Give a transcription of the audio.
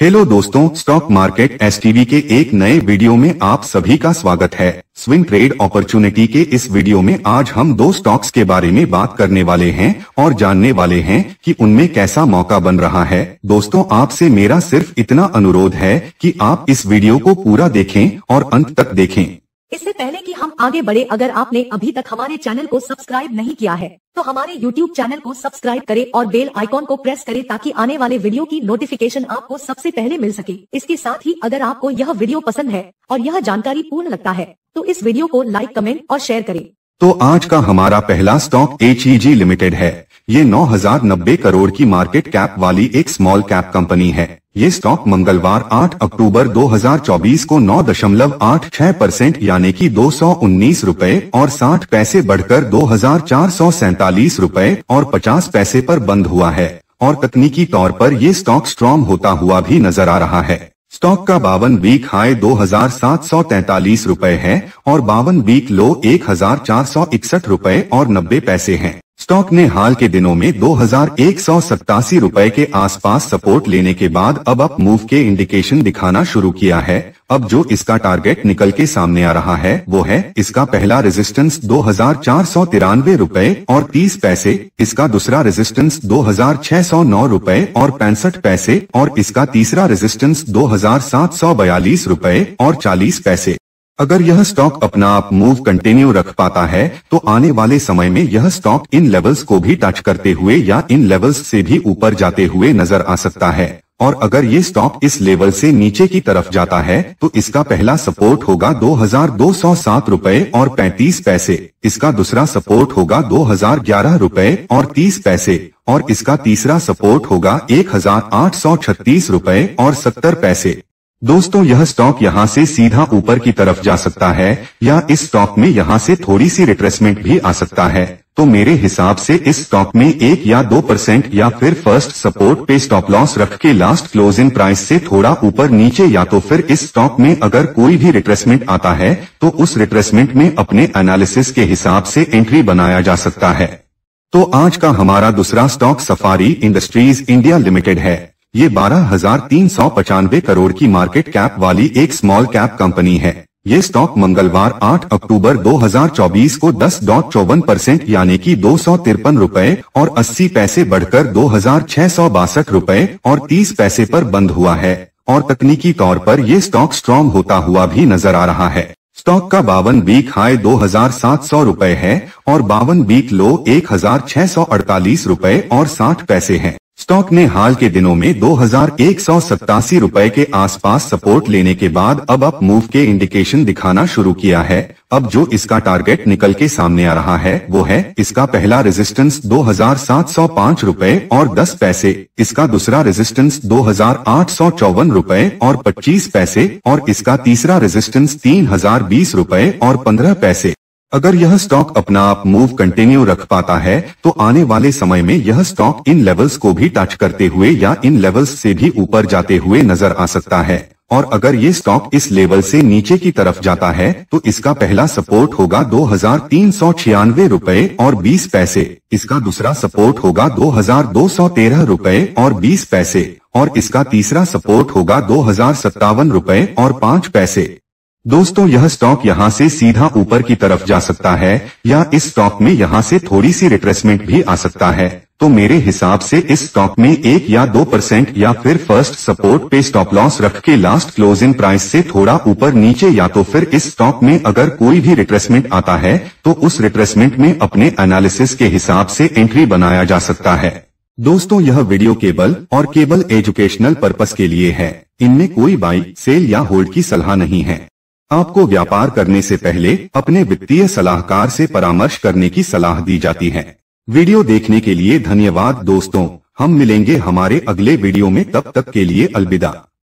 hello दोस्तों stock market S के एक नए वीडियो में आप सभी का स्वागत है स्विंग ट्रेड अपॉर्चुनिटी के इस वीडियो में आज हम दो स्टॉक्स के बारे में बात करने वाले हैं और जानने वाले हैं कि उनमें कैसा मौका बन रहा है दोस्तों आपसे मेरा सिर्फ इतना अनुरोध है कि आप इस वीडियो को पूरा देखें और अंत तक देखें इससे पहले कि हम आगे बढ़े अगर आपने अभी तक हमारे चैनल को सब्सक्राइब नहीं किया है तो हमारे YouTube चैनल को सब्सक्राइब करें और बेल आइकॉन को प्रेस करें ताकि आने वाले वीडियो की नोटिफिकेशन आपको सबसे पहले मिल सके इसके साथ ही अगर आपको यह वीडियो पसंद है और यह जानकारी पूर्ण लगता है तो इस वीडियो को लाइक कमेंट और शेयर करें तो आज का हमारा पहला स्टॉक एच लिमिटेड है ये नौ करोड़ की मार्केट कैप वाली एक स्मॉल कैप कंपनी है ये स्टॉक मंगलवार 8 अक्टूबर 2024 को 9.86 परसेंट यानी कि दो सौ उन्नीस रूपए और 60 पैसे बढ़कर दो हजार चार सौ सैतालीस रूपए और 50 पैसे पर बंद हुआ है और तकनीकी तौर पर ये स्टॉक स्ट्रॉन्ग होता हुआ भी नजर आ रहा है स्टॉक का बावन वीक हाई दो हजार सात सौ तैतालीस रूपए है और बावन वीक लो एक हजार चार सौ इकसठ रूपए और नब्बे पैसे है स्टॉक ने हाल के दिनों में दो हजार के आसपास सपोर्ट लेने के बाद अब अप मूव के इंडिकेशन दिखाना शुरू किया है अब जो इसका टारगेट निकल के सामने आ रहा है वो है इसका पहला रेजिस्टेंस दो हजार चार सौ तिरानवे रूपए और तीस पैसे इसका दूसरा रेजिस्टेंस दो हजार छह सौ नौ रूपए और पैंसठ पैसे और इसका तीसरा रेजिस्टेंस दो हजार सात सौ बयालीस रूपए और चालीस पैसे अगर यह स्टॉक अपना आप मूव कंटिन्यू रख पाता है तो आने वाले समय में यह स्टॉक इन लेवल्स को भी टच करते हुए या इन लेवल्स से भी ऊपर जाते हुए नजर आ सकता है और अगर ये स्टॉक इस लेवल से नीचे की तरफ जाता है तो इसका पहला सपोर्ट होगा दो हजार दो सौ सात रूपए और पैंतीस पैसे इसका दूसरा सपोर्ट होगा दो हजार ग्यारह रूपए और तीस पैसे और इसका तीसरा सपोर्ट होगा एक हजार आठ सौ छत्तीस रूपए और सत्तर पैसे दोस्तों यह स्टॉक यहां से सीधा ऊपर की तरफ जा सकता है या इस स्टॉक में यहां से थोड़ी सी रिट्रेसमेंट भी आ सकता है तो मेरे हिसाब से इस स्टॉक में एक या दो परसेंट या फिर फर्स्ट सपोर्ट पे स्टॉप लॉस रख के लास्ट क्लोजिंग प्राइस से थोड़ा ऊपर नीचे या तो फिर इस स्टॉक में अगर कोई भी रिट्रेसमेंट आता है तो उस रिट्रेसमेंट में अपने एनालिसिस के हिसाब से एंट्री बनाया जा सकता है तो आज का हमारा दूसरा stock Safari Industries India Limited है ये बारह हजार तीन सौ पचानवे करोड़ की मार्केट कैप वाली एक स्मॉल कैप कंपनी है ये स्टॉक मंगलवार 8 अक्टूबर 2024 को दस डॉट चौवन परसेंट यानी की दो सौ तिरपन रूपए और अस्सी पैसे बढ़कर दो हजार छह सौ बासठ रूपए और तीस पैसे पर बंद हुआ है और तकनीकी तौर पर ये स्टॉक स्ट्रॉन्ग होता हुआ भी नजर आ रहा है स्टॉक का बावन बीक हाई दो हजार सात सौ रूपए है और बावन बीक लो एक हजार छह सौ अड़तालीस रूपए और साठ पैसे है स्टॉक ने हाल के दिनों में दो हजार एक सौ रूपए के आसपास सपोर्ट लेने के बाद अब अप मूव के इंडिकेशन दिखाना शुरू किया है अब जो इसका टारगेट निकल के सामने आ रहा है वो है इसका पहला रेजिस्टेंस दो हजार सात सौ पाँच रूपए और दस पैसे इसका दूसरा रेजिस्टेंस दो हजार आठ सौ चौवन रूपए और पच्चीस पैसे और इसका तीसरा रेजिस्टेंस तीन हजार बीस रूपए और पंद्रह पैसे अगर यह स्टॉक अपना आप मूव कंटिन्यू रख पाता है तो आने वाले समय में यह स्टॉक इन लेवल्स को भी टच करते हुए या इन लेवल्स से भी ऊपर जाते हुए नजर आ सकता है और अगर ये स्टॉक इस लेवल से नीचे की तरफ जाता है तो इसका पहला सपोर्ट होगा दो हजार तीन सौ छियानवे रूपए और बीस पैसे इसका दूसरा सपोर्ट होगा दो हजार दो सौ तेरह रूपए और बीस पैसे और इसका तीसरा सपोर्ट होगा दो हजार सत्तावन रूपए और पाँच पैसे दोस्तों यह स्टॉक यहां से सीधा ऊपर की तरफ जा सकता है या इस स्टॉक में यहां से थोड़ी सी रिट्रेसमेंट भी आ सकता है तो मेरे हिसाब से इस स्टॉक में एक या दो परसेंट या फिर फर्स्ट सपोर्ट पे स्टॉप लॉस रख के लास्ट क्लोजिंग प्राइस से थोड़ा ऊपर नीचे या तो फिर इस स्टॉक में अगर कोई भी रिट्रेसमेंट आता है तो उस रिट्रेसमेंट में अपने एनालिसिस के हिसाब से एंट्री बनाया जा सकता है दोस्तों यह वीडियो केबल और केबल एजुकेशनल पर्पज के लिए है इनमें कोई बाई सेल या होल्ड की सलाह नहीं है आपको व्यापार करने से पहले अपने वित्तीय सलाहकार से परामर्श करने की सलाह दी जाती है वीडियो देखने के लिए धन्यवाद दोस्तों हम मिलेंगे हमारे अगले वीडियो में तब तक के लिए अलविदा